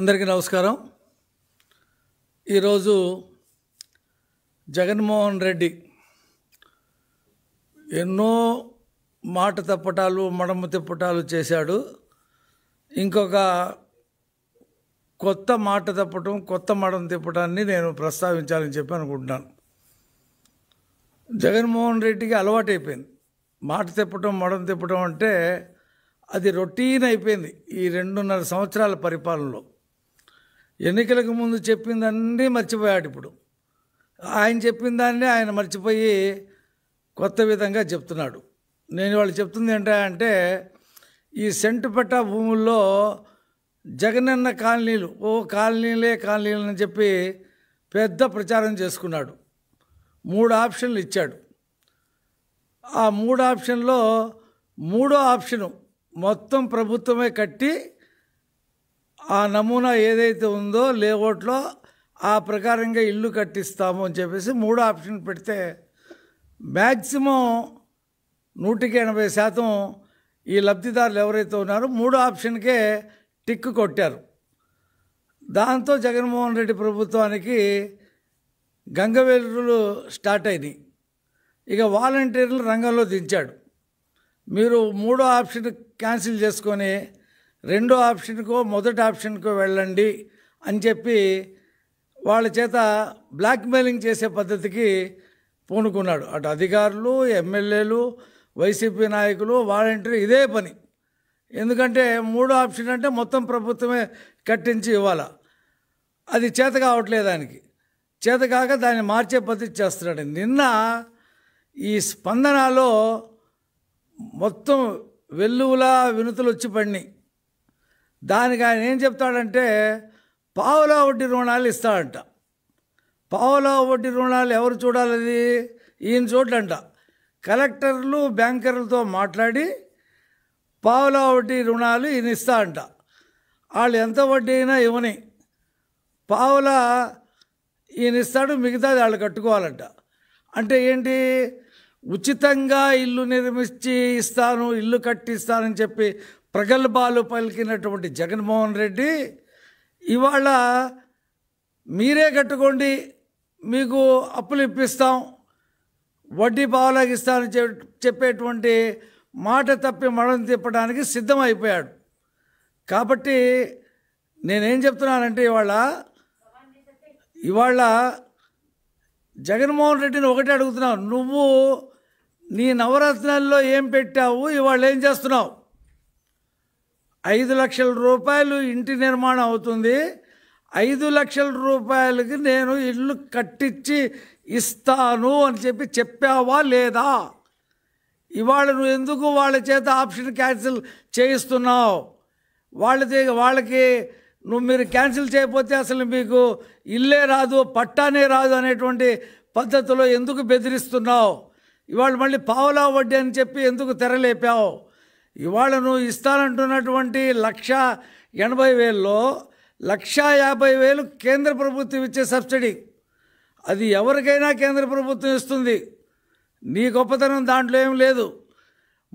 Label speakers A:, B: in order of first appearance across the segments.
A: అందరికీ నమస్కారం ఈరోజు జగన్మోహన్ రెడ్డి ఎన్నో మాట తప్పటాలు మడమ తిప్పటాలు చేశాడు ఇంకొక కొత్త మాట తప్పటం కొత్త మడమ తిప్పటాన్ని నేను ప్రస్తావించాలని చెప్పి అనుకుంటున్నాను జగన్మోహన్ రెడ్డికి అలవాటైపోయింది మాట తిప్పటం మడమ తిప్పటం అంటే అది రొటీన్ అయిపోయింది ఈ రెండున్నర సంవత్సరాల పరిపాలనలో ఎన్నికలకు ముందు చెప్పిందన్నీ మర్చిపోయాడు ఇప్పుడు ఆయన చెప్పిన దాన్ని ఆయన మర్చిపోయి కొత్త విధంగా చెప్తున్నాడు నేను వాళ్ళు చెప్తుంది ఏంటంటే ఈ సెంటుపెట్ట భూముల్లో జగనన్న కాలనీలు ఓ కాలనీలే కాలనీలు అని చెప్పి పెద్ద ప్రచారం చేసుకున్నాడు మూడు ఆప్షన్లు ఇచ్చాడు ఆ మూడు ఆప్షన్లో మూడో ఆప్షను మొత్తం ప్రభుత్వమే కట్టి ఆ నమూనా ఏదైతే ఉందో లేఅవుట్లో ఆ ప్రకారంగా ఇల్లు కట్టిస్తాము అని చెప్పేసి మూడో ఆప్షన్ పెడితే మ్యాక్సిమం నూటికి ఎనభై శాతం ఈ లబ్ధిదారులు ఎవరైతే ఉన్నారో మూడో ఆప్షన్కే టిక్ కొట్టారు దాంతో జగన్మోహన్ రెడ్డి ప్రభుత్వానికి గంగవేలు స్టార్ట్ అయినాయి ఇక వాలంటీర్లు రంగంలో దించాడు మీరు మూడో ఆప్షన్ క్యాన్సిల్ చేసుకొని రెండో ఆప్షన్కో మొదటి ఆప్షన్కో వెళ్ళండి అని చెప్పి వాళ్ళ చేత బ్లాక్మెయిలింగ్ చేసే పద్ధతికి పూనుకున్నాడు అటు అధికారులు ఎమ్మెల్యేలు వైసీపీ నాయకులు వాలంటీర్ ఇదే పని ఎందుకంటే మూడో ఆప్షన్ అంటే మొత్తం ప్రభుత్వమే కట్టించి ఇవ్వాల అది చేత కావట్లేదు దానికి చేత కాక దాన్ని మార్చే పద్ధతి చేస్తున్నాడు నిన్న ఈ స్పందనలో మొత్తం వెల్లువలా వినుతులు వచ్చి పడినాయి దానికి ఆయన ఏం చెప్తాడంటే పావులో వడ్డీ రుణాలు ఇస్తాడంట పావులో వడ్డీ రుణాలు ఎవరు చూడాలది ఈయన చూడలంట కలెక్టర్లు బ్యాంకర్లతో మాట్లాడి పావులో వడ్డీ రుణాలు ఈయన ఇస్తా అంట వాళ్ళు ఎంత వడ్డీ అయినా ఇవ్వని పావుల ఈయన ఇస్తాడు మిగతాది వాళ్ళు కట్టుకోవాలంట అంటే ఏంటి ఉచితంగా ఇల్లు నిర్మించి ఇస్తాను ఇల్లు కట్టిస్తానని చెప్పి ప్రగల్భాలు పలికినటువంటి జగన్మోహన్ రెడ్డి ఇవాళ మీరే కట్టుకోండి మీకు అప్పులు ఇప్పిస్తాం వడ్డీ పావులాగిస్తామని చెప్పేటువంటి మాట తప్పి మడం తిప్పడానికి సిద్ధమైపోయాడు కాబట్టి నేనేం చెప్తున్నానంటే ఇవాళ ఇవాళ జగన్మోహన్ రెడ్డిని ఒకటే అడుగుతున్నావు నువ్వు నీ నవరత్నాల్లో ఏం పెట్టావు ఇవాళ ఏం చేస్తున్నావు ఐదు లక్షల రూపాయలు ఇంటి నిర్మాణం అవుతుంది ఐదు లక్షల రూపాయలకి నేను ఇల్లు కట్టించి ఇస్తాను అని చెప్పి చెప్పావా లేదా ఇవాళ నువ్వు ఎందుకు వాళ్ళ చేత ఆప్షన్ క్యాన్సిల్ చేయిస్తున్నావు వాళ్ళ వాళ్ళకి నువ్వు మీరు క్యాన్సిల్ చేయకపోతే అసలు మీకు ఇల్లే రాదు పట్టానే రాదు అనేటువంటి పద్ధతిలో ఎందుకు బెదిరిస్తున్నావు ఇవాళ మళ్ళీ పావులా వడ్డీ అని చెప్పి ఎందుకు తెరలేపావు ఇవాళ నువ్వు ఇస్తానంటున్నటువంటి లక్ష ఎనభై వేల్లో లక్షా యాభై వేలు కేంద్ర ప్రభుత్వం ఇచ్చే సబ్సిడీ అది ఎవరికైనా కేంద్ర ప్రభుత్వం ఇస్తుంది నీ గొప్పతనం దాంట్లో ఏం లేదు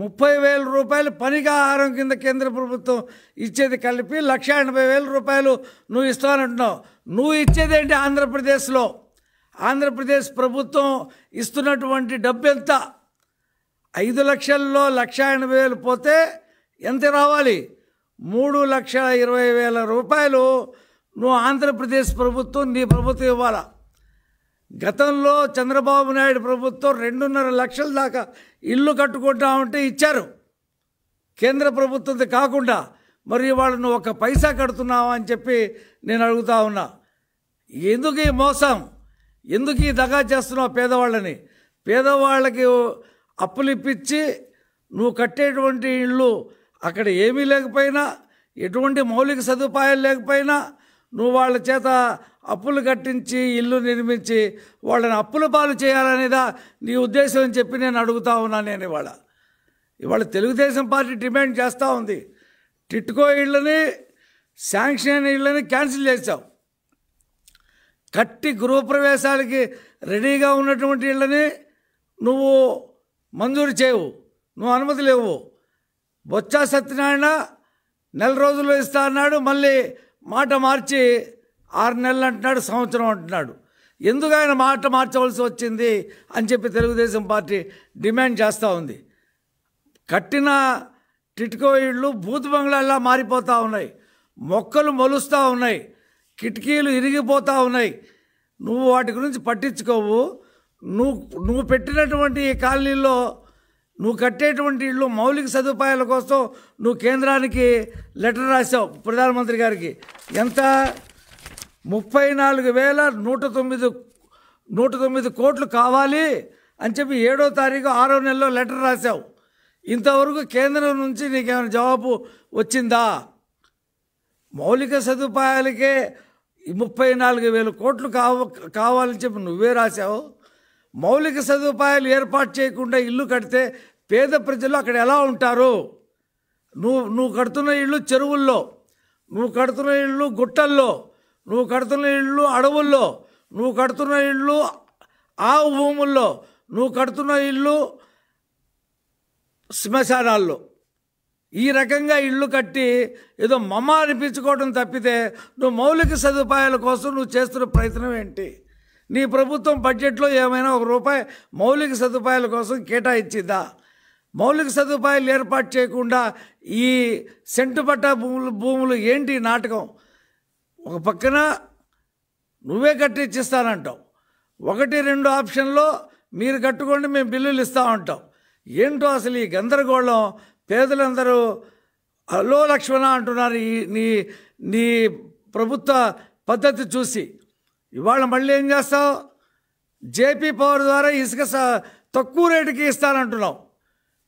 A: ముప్పై వేల రూపాయలు పనికి ఆహారం కింద కేంద్ర ప్రభుత్వం ఇచ్చేది కలిపి లక్ష ఎనభై వేల రూపాయలు నువ్వు ఇస్తానంటున్నావు నువ్వు ఇచ్చేది ఏంటి ఆంధ్రప్రదేశ్లో ఆంధ్రప్రదేశ్ ప్రభుత్వం ఇస్తున్నటువంటి డబ్బు ఎంత ఐదు లక్షల్లో లక్ష ఎనభై వేలు పోతే ఎంత రావాలి మూడు లక్షల ఇరవై వేల రూపాయలు నువ్వు ఆంధ్రప్రదేశ్ ప్రభుత్వం నీ ప్రభుత్వం ఇవ్వాలా గతంలో చంద్రబాబు నాయుడు ప్రభుత్వం రెండున్నర లక్షల దాకా ఇల్లు కట్టుకుంటామంటే ఇచ్చారు కేంద్ర ప్రభుత్వం కాకుండా మరి వాళ్ళు నువ్వు ఒక పైసా కడుతున్నావా అని చెప్పి నేను అడుగుతా ఉన్నా ఎందుకు ఈ మోసం ఎందుకు ఈ దగా చేస్తున్నావు పేదవాళ్ళని పేదవాళ్ళకి అప్పులు ఇప్పించి నువ్వు కట్టేటువంటి ఇళ్ళు అక్కడ ఏమీ లేకపోయినా ఎటువంటి మౌలిక సదుపాయాలు లేకపోయినా నువ్వు వాళ్ళ చేత అప్పులు కట్టించి ఇల్లు నిర్మించి వాళ్ళని అప్పుల పాలు చేయాలనేదా నీ ఉద్దేశం అని చెప్పి నేను అడుగుతా ఉన్నా నేను ఇవాళ ఇవాళ తెలుగుదేశం పార్టీ డిమాండ్ చేస్తూ ఉంది టిట్కో ఇళ్ళని శాంక్షన్ అయిన ఇళ్ళని క్యాన్సిల్ చేశావు కట్టి గృహప్రవేశాలకి రెడీగా ఉన్నటువంటి ఇళ్ళని నువ్వు మంజూరు చేయవు నువ్వు అనుమతి లేవు బొత్స సత్యనారాయణ నెల రోజుల్లో ఇస్తా అన్నాడు మళ్ళీ మాట మార్చి ఆరు నెలలు అంటున్నాడు సంవత్సరం అంటున్నాడు ఎందుకు ఆయన మాట మార్చవలసి వచ్చింది అని చెప్పి తెలుగుదేశం పార్టీ డిమాండ్ చేస్తూ ఉంది కట్టిన టిటికో ఇళ్ళు బూత్ బంగ్లాల్లో మారిపోతూ ఉన్నాయి మొక్కలు మొలుస్తూ ఉన్నాయి కిటికీలు ఇరిగిపోతూ ఉన్నాయి నువ్వు వాటి గురించి పట్టించుకోవు నువ్వు నువ్వు పెట్టినటువంటి ఈ నువ్వు కట్టేటువంటి ఇళ్ళు మౌలిక సదుపాయాల కోసం నువ్వు కేంద్రానికి లెటర్ రాసావు ప్రధానమంత్రి గారికి ఎంత ముప్పై నాలుగు వేల నూట తొమ్మిది నూట తొమ్మిది కోట్లు కావాలి అని చెప్పి ఏడో తారీఖు ఆరో నెలలో లెటర్ రాసావు ఇంతవరకు కేంద్రం నుంచి నీకేమైనా జవాబు వచ్చిందా మౌలిక సదుపాయాలకే ముప్పై నాలుగు వేల కోట్లు కావ కావాలని చెప్పి నువ్వే రాసావు మౌలిక సదుపాయాలు ఏర్పాటు చేయకుండా ఇల్లు కడితే పేద ప్రజలు అక్కడ ఎలా ఉంటారు నువ్వు నువ్వు కడుతున్న ఇళ్ళు చెరువుల్లో నువ్వు కడుతున్న ఇళ్ళు గుట్టల్లో నువ్వు కడుతున్న ఇళ్ళు అడవుల్లో నువ్వు కడుతున్న ఇళ్ళు ఆవు భూముల్లో నువ్వు కడుతున్న ఇళ్ళు శ్మశానాల్లో ఈ రకంగా ఇళ్ళు కట్టి ఏదో మమ్మ అనిపించుకోవడం తప్పితే నువ్వు మౌలిక సదుపాయాల కోసం నువ్వు చేస్తున్న ప్రయత్నం ఏంటి నీ ప్రభుత్వం బడ్జెట్లో ఏమైనా ఒక రూపాయి మౌలిక సదుపాయాల కోసం కేటాయించిందా మౌలిక సదుపాయాలు ఏర్పాటు చేయకుండా ఈ సెంటు పట్టా భూములు భూములు ఏంటి నాటకం ఒక పక్కన నువ్వే కట్టిచ్చిస్తానంటావు ఒకటి రెండు ఆప్షన్లో మీరు కట్టుకోండి మేము బిల్లులు ఇస్తామంటాం ఏంటో అసలు ఈ గందరగోళం పేదలందరూ హలో లక్ష్మణ అంటున్నారు ఈ నీ నీ ప్రభుత్వ పద్ధతి చూసి ఇవాళ మళ్ళీ ఏం చేస్తావు జేపీ పవర్ ద్వారా ఇసుక తక్కువ రేటుకి ఇస్తానంటున్నావు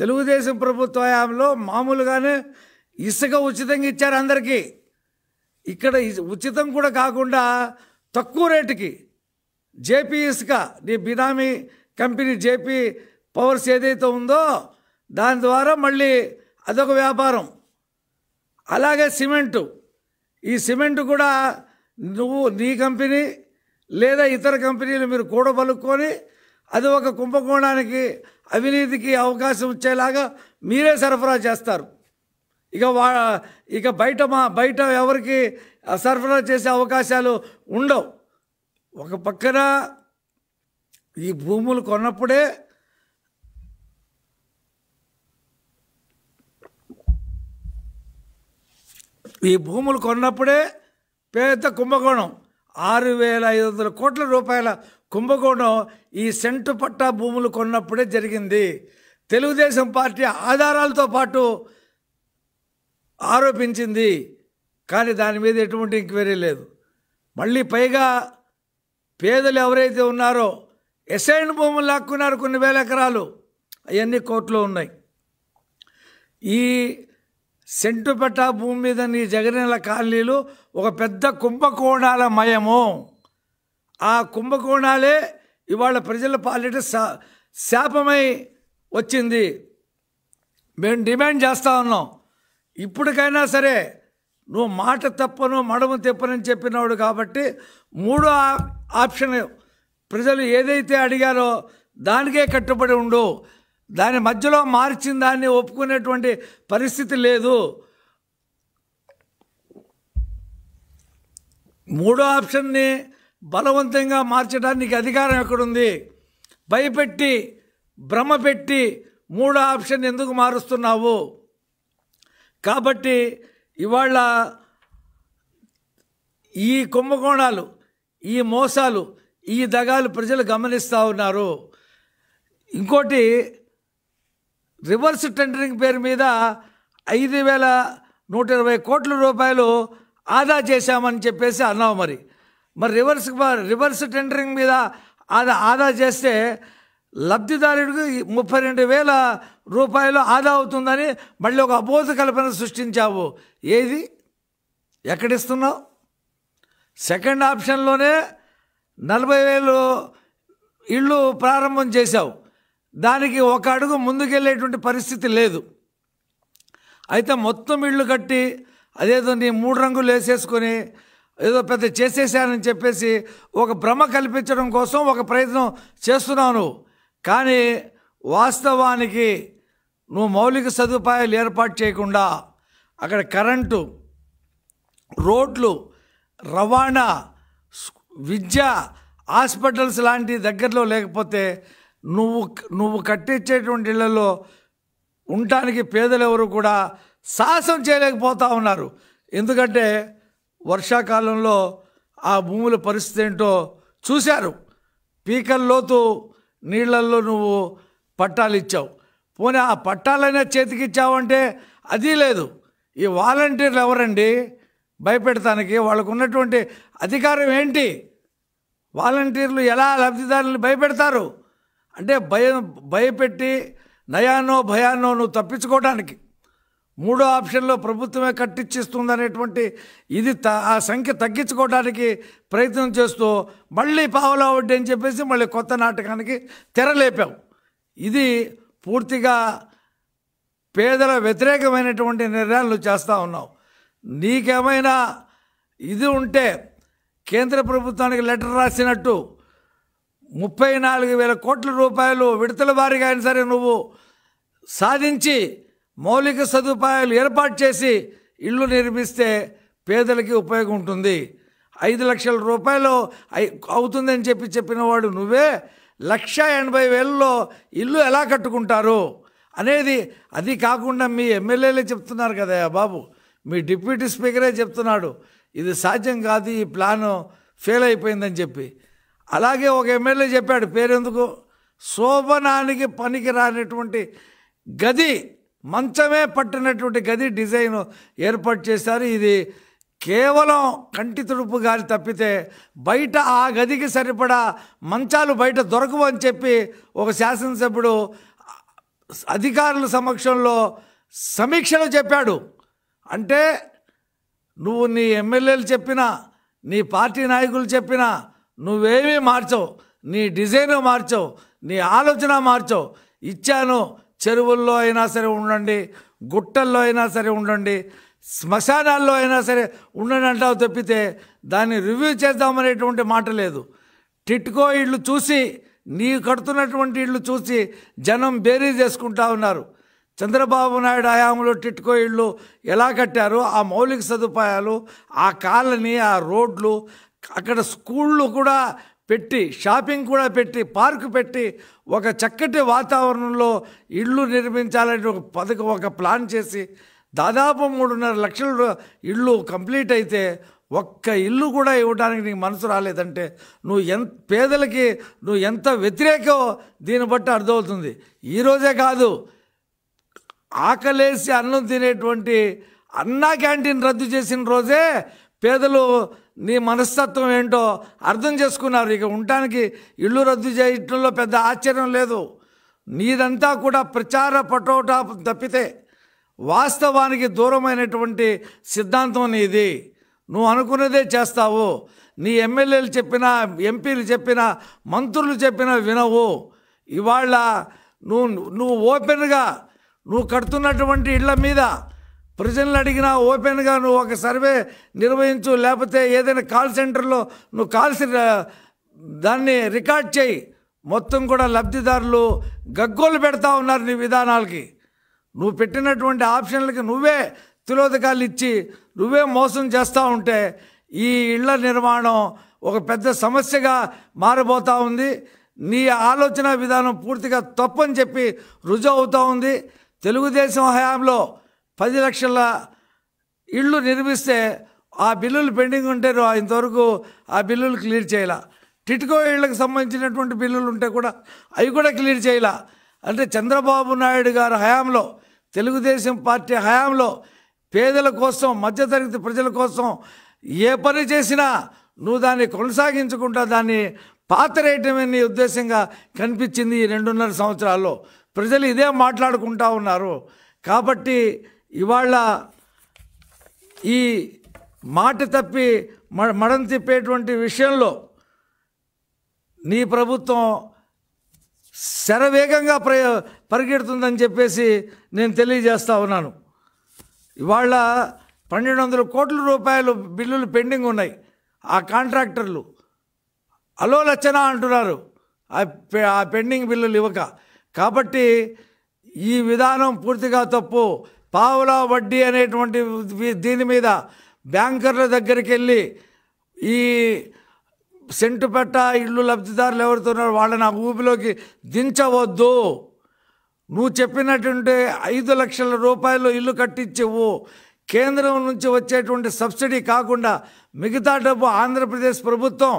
A: తెలుగుదేశం ప్రభుత్వ హయాంలో మామూలుగానే ఇసుక ఉచితంగా ఇచ్చారు అందరికీ ఇక్కడ ఉచితం కూడా కాకుండా తక్కువ రేటుకి జేపీ ఇసుక నీ బినామీ కంపెనీ జేపీ పవర్స్ ఏదైతే ఉందో దాని ద్వారా మళ్ళీ అదొక వ్యాపారం అలాగే సిమెంటు ఈ సిమెంట్ కూడా నువ్వు నీ కంపెనీ లేదా ఇతర కంపెనీలు మీరు కూడబలుక్కొని అది ఒక కుంభకోణానికి అవినీతికి అవకాశం ఇచ్చేలాగా మీరే సరఫరా చేస్తారు ఇక వా ఇక బయట మా బయట ఎవరికి సరఫరా చేసే అవకాశాలు ఉండవు ఒక పక్కన ఈ భూములు కొన్నప్పుడే ఈ భూములు కొన్నప్పుడే పెద్ద కుంభకోణం ఆరు వేల ఐదు వందల కోట్ల రూపాయల కుంభకోణం ఈ సెంటు పట్టా భూములు కొన్నప్పుడే జరిగింది తెలుగుదేశం పార్టీ ఆధారాలతో పాటు ఆరోపించింది కానీ దాని మీద ఎటువంటి ఎంక్వైరీ లేదు మళ్ళీ పైగా పేదలు ఎవరైతే ఉన్నారో ఎసైన్ భూములు లాక్కున్నారు కొన్ని వేల ఎకరాలు అవన్నీ కోర్టులో ఉన్నాయి ఈ సెంటుపెట్ట భూమి మీద నీ జగనీల కాలనీలు ఒక పెద్ద కుంభకోణాల మయము ఆ కుంభకోణాలే ఇవాళ ప్రజల పాలిట శాపమై వచ్చింది మేము డిమాండ్ చేస్తూ ఉన్నాం ఇప్పటికైనా సరే నువ్వు మాట తప్పను మడమ తెప్పనని చెప్పినవాడు కాబట్టి మూడో ఆప్షన్ ప్రజలు ఏదైతే అడిగారో దానికే కట్టుబడి ఉండు దాని మధ్యలో మార్చిన దాన్ని ఒప్పుకునేటువంటి పరిస్థితి లేదు మూడో ఆప్షన్ని బలవంతంగా మార్చడానికి అధికారం ఎక్కడుంది భయపెట్టి భ్రమ పెట్టి మూడో ఆప్షన్ ఎందుకు మారుస్తున్నావు కాబట్టి ఇవాళ ఈ కుంభకోణాలు ఈ మోసాలు ఈ దగాలు ప్రజలు గమనిస్తూ ఉన్నారు ఇంకోటి రివర్స్ టెండరింగ్ పేరు మీద ఐదు వేల నూట ఇరవై కోట్ల రూపాయలు ఆదా చేశామని చెప్పేసి అన్నావు మరి మరి రివర్స్ రివర్స్ టెండరింగ్ మీద ఆదా ఆదా చేస్తే లబ్ధిదారుడికి ముప్పై రెండు వేల రూపాయలు ఆదా అవుతుందని మళ్ళీ ఒక అబోధ కల్పన సృష్టించావు ఏది ఎక్కడిస్తున్నావు సెకండ్ ఆప్షన్లోనే నలభై వేలు ఇళ్ళు ప్రారంభం చేశావు దానికి ఒక అడుగు ముందుకెళ్ళేటువంటి పరిస్థితి లేదు అయితే మొత్తం ఇళ్ళు కట్టి అదేదో నీ మూడు రంగులు వేసేసుకొని ఏదో పెద్ద చేసేసానని చెప్పేసి ఒక భ్రమ కల్పించడం కోసం ఒక ప్రయత్నం చేస్తున్నావు నువ్వు కానీ వాస్తవానికి నువ్వు మౌలిక సదుపాయాలు ఏర్పాటు చేయకుండా అక్కడ కరెంటు రోడ్లు రవాణా విద్య హాస్పిటల్స్ లాంటి దగ్గరలో లేకపోతే నువ్వు నువ్వు కట్టించేటువంటి ఇళ్లలో ఉండటానికి పేదలెవరు కూడా సాహసం చేయలేకపోతూ ఉన్నారు ఎందుకంటే వర్షాకాలంలో ఆ భూముల పరిస్థితి ఏంటో చూశారు పీకల్లోతు నీళ్లల్లో నువ్వు పట్టాలు ఇచ్చావు పోనీ ఆ పట్టాలైనా చేతికిచ్చావంటే అది లేదు ఈ వాలంటీర్లు ఎవరండి భయపెడతానికి వాళ్ళకు ఉన్నటువంటి అధికారం ఏంటి వాలంటీర్లు ఎలా లబ్ధిదారులను భయపెడతారు అంటే భయం భయపెట్టి నయానో భయానో నువ్వు తప్పించుకోవడానికి మూడో ఆప్షన్లో ప్రభుత్వమే కట్టిచ్చిస్తుంది అనేటువంటి ఇది త ఆ సంఖ్య తగ్గించుకోవడానికి ప్రయత్నం చేస్తూ మళ్ళీ పావలా వడ్డీ అని చెప్పేసి మళ్ళీ కొత్త నాటకానికి తెరలేపాం ఇది పూర్తిగా పేదల వ్యతిరేకమైనటువంటి నిర్ణయాలు చేస్తూ ఉన్నావు నీకేమైనా ఇది ఉంటే కేంద్ర ప్రభుత్వానికి లెటర్ రాసినట్టు ముప్పై నాలుగు వేల కోట్ల రూపాయలు విడతల వారిగా అయినా సరే నువ్వు సాధించి మౌలిక సదుపాయాలు ఏర్పాటు చేసి ఇల్లు నిర్మిస్తే పేదలకి ఉపయోగం ఉంటుంది ఐదు లక్షల రూపాయలు అవుతుందని చెప్పి చెప్పినవాడు నువ్వే లక్ష ఎనభై వేలలో ఇల్లు ఎలా కట్టుకుంటారు అనేది అది కాకుండా మీ ఎమ్మెల్యేలే చెప్తున్నారు కదా బాబు మీ డిప్యూటీ స్పీకరే చెప్తున్నాడు ఇది సాధ్యం కాదు ఈ ప్లాను ఫెయిల్ అయిపోయిందని చెప్పి అలాగే ఒక ఎమ్మెల్యే చెప్పాడు పేరెందుకు శోభనానికి పనికి రానిటువంటి గది మంచమే పట్టినటువంటి గది డిజైన్ ఏర్పాటు చేశారు ఇది కేవలం కంటి తుడుపు గాలి తప్పితే బయట ఆ గదికి సరిపడా మంచాలు బయట దొరకవు అని చెప్పి ఒక శాసనసభ్యుడు అధికారుల సమక్షంలో సమీక్షలు చెప్పాడు అంటే నువ్వు నీ ఎమ్మెల్యేలు చెప్పినా నీ పార్టీ నాయకులు చెప్పినా నువ్వేమీ మార్చవు నీ డిజైన్ మార్చవు నీ ఆలోచన మార్చవు ఇచ్చాను చెరువుల్లో అయినా సరే ఉండండి గుట్టల్లో అయినా సరే ఉండండి శ్మశానాల్లో అయినా సరే ఉండండి అంటావు తప్పితే దాన్ని రివ్యూ చేద్దామనేటువంటి మాట లేదు టిట్కో ఇళ్ళు చూసి నీ కడుతున్నటువంటి ఇళ్ళు చూసి జనం బేరీ చేసుకుంటా ఉన్నారు చంద్రబాబు నాయుడు హయాంలో టిట్కో ఇళ్ళు ఎలా కట్టారు ఆ మౌలిక సదుపాయాలు ఆ కాలనీ ఆ రోడ్లు అక్కడ స్కూళ్ళు కూడా పెట్టి షాపింగ్ కూడా పెట్టి పార్కు పెట్టి ఒక చక్కటి వాతావరణంలో ఇళ్ళు నిర్మించాలని ఒక పథక ఒక ప్లాన్ చేసి దాదాపు మూడున్నర లక్షల ఇళ్ళు కంప్లీట్ అయితే ఒక్క ఇల్లు కూడా ఇవ్వడానికి నీకు మనసు రాలేదంటే నువ్వు ఎంత పేదలకి నువ్వు ఎంత వ్యతిరేకో దీన్ని బట్టి అర్థమవుతుంది ఈరోజే కాదు ఆకలేసి అన్నం తినేటువంటి అన్నా క్యాంటీన్ రద్దు చేసిన రోజే పేదలు నీ మనస్తత్వం ఏంటో అర్థం చేసుకున్నారు ఇక ఉండటానికి ఇల్లు రద్దు చేయటంలో పెద్ద ఆశ్చర్యం లేదు నీదంతా కూడా ప్రచార పటోటా తప్పితే వాస్తవానికి దూరమైనటువంటి సిద్ధాంతం నీది నువ్వు అనుకున్నదే చేస్తావు నీ ఎమ్మెల్యేలు చెప్పినా ఎంపీలు చెప్పినా మంత్రులు చెప్పినా వినవు ఇవాళ నువ్వు నువ్వు ఓపెన్గా నువ్వు కడుతున్నటువంటి ఇళ్ల మీద ప్రజలను అడిగినా ఓపెన్గా నువ్వు ఒక సర్వే నిర్వహించు లేకపోతే ఏదైనా కాల్ సెంటర్లో నువ్వు కాల్స్ దాన్ని రికార్డ్ చేయి మొత్తం కూడా లబ్ధిదారులు గగ్గోలు పెడతా ఉన్నారు నీ విధానాలకి నువ్వు పెట్టినటువంటి ఆప్షన్లకి నువ్వే తిలోదకాలు ఇచ్చి నువ్వే మోసం చేస్తూ ఉంటే ఈ ఇళ్ల నిర్మాణం ఒక పెద్ద సమస్యగా మారబోతూ ఉంది నీ ఆలోచన విధానం పూర్తిగా తప్పని చెప్పి రుజువు అవుతూ ఉంది తెలుగుదేశం హయాంలో పది లక్షల ఇళ్ళు నిర్మిస్తే ఆ బిల్లులు పెండింగ్ ఉంటే ఇంతవరకు ఆ బిల్లులు క్లియర్ చేయాల టిట్కో ఇళ్లకు సంబంధించినటువంటి బిల్లులు ఉంటే కూడా అవి కూడా క్లియర్ చేయాల అంటే చంద్రబాబు నాయుడు గారు హయాంలో తెలుగుదేశం పార్టీ హయాంలో పేదల కోసం మధ్యతరగతి ప్రజల కోసం ఏ పని చేసినా నువ్వు దాన్ని కొనసాగించుకుంటా దాన్ని పాతరేయటమనే ఉద్దేశంగా కనిపించింది ఈ రెండున్నర సంవత్సరాల్లో ప్రజలు ఇదే మాట్లాడుకుంటా ఉన్నారు కాబట్టి ఇవాళ ఈ మాట తప్పి మడం తిప్పేటువంటి విషయంలో నీ ప్రభుత్వం శరవేగంగా ప్ర పరిగెడుతుందని చెప్పేసి నేను తెలియజేస్తా ఉన్నాను ఇవాళ పన్నెండు వందల కోట్ల రూపాయలు బిల్లులు పెండింగ్ ఉన్నాయి ఆ కాంట్రాక్టర్లు అలో లచ్చన అంటున్నారు ఆ పెండింగ్ బిల్లులు ఇవ్వక కాబట్టి ఈ విధానం పూర్తిగా తప్పు పావులా వడ్డీ అనేటువంటి దీని మీద బ్యాంకర్ల దగ్గరికి వెళ్ళి ఈ సెంటు పెట్ట ఇళ్ళు లబ్ధిదారులు ఎవరుతున్నారో వాళ్ళని ఆ ఊపిలోకి దించవద్దు నువ్వు చెప్పినటువంటి ఐదు లక్షల రూపాయలు ఇల్లు కట్టించేవు కేంద్రం నుంచి వచ్చేటువంటి సబ్సిడీ కాకుండా మిగతా డబ్బు ఆంధ్రప్రదేశ్ ప్రభుత్వం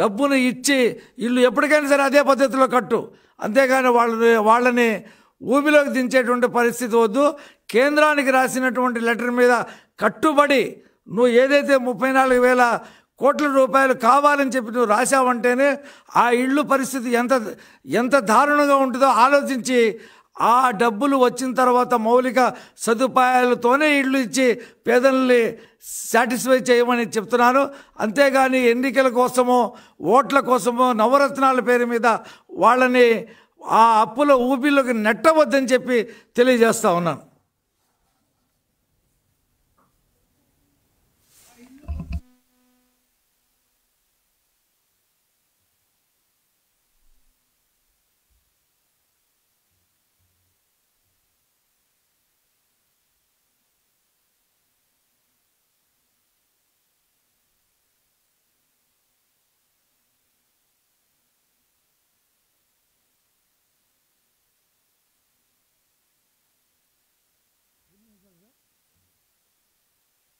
A: డబ్బును ఇచ్చి ఇల్లు ఎప్పటికైనా సరే అదే పద్ధతిలో కట్టు అంతేగాని వాళ్ళని వాళ్ళని ఊబిలోకి దించేటువంటి పరిస్థితి వద్దు కేంద్రానికి రాసినటువంటి లెటర్ మీద కట్టుబడి నువ్వు ఏదైతే ముప్పై నాలుగు వేల కోట్ల రూపాయలు కావాలని చెప్పి నువ్వు రాశావంటేనే ఆ ఇళ్ళు పరిస్థితి ఎంత ఎంత దారుణంగా ఉంటుందో ఆలోచించి ఆ డబ్బులు వచ్చిన తర్వాత మౌలిక సదుపాయాలతోనే ఇళ్ళు ఇచ్చి పేదల్ని సాటిస్ఫై చేయమని చెప్తున్నాను అంతేగాని ఎన్నికల కోసమో ఓట్ల కోసమో నవరత్నాల పేరు మీద వాళ్ళని ఆ అప్పుల ఊపిలోకి నెట్టవద్దని చెప్పి తెలియజేస్తా ఉన్నాను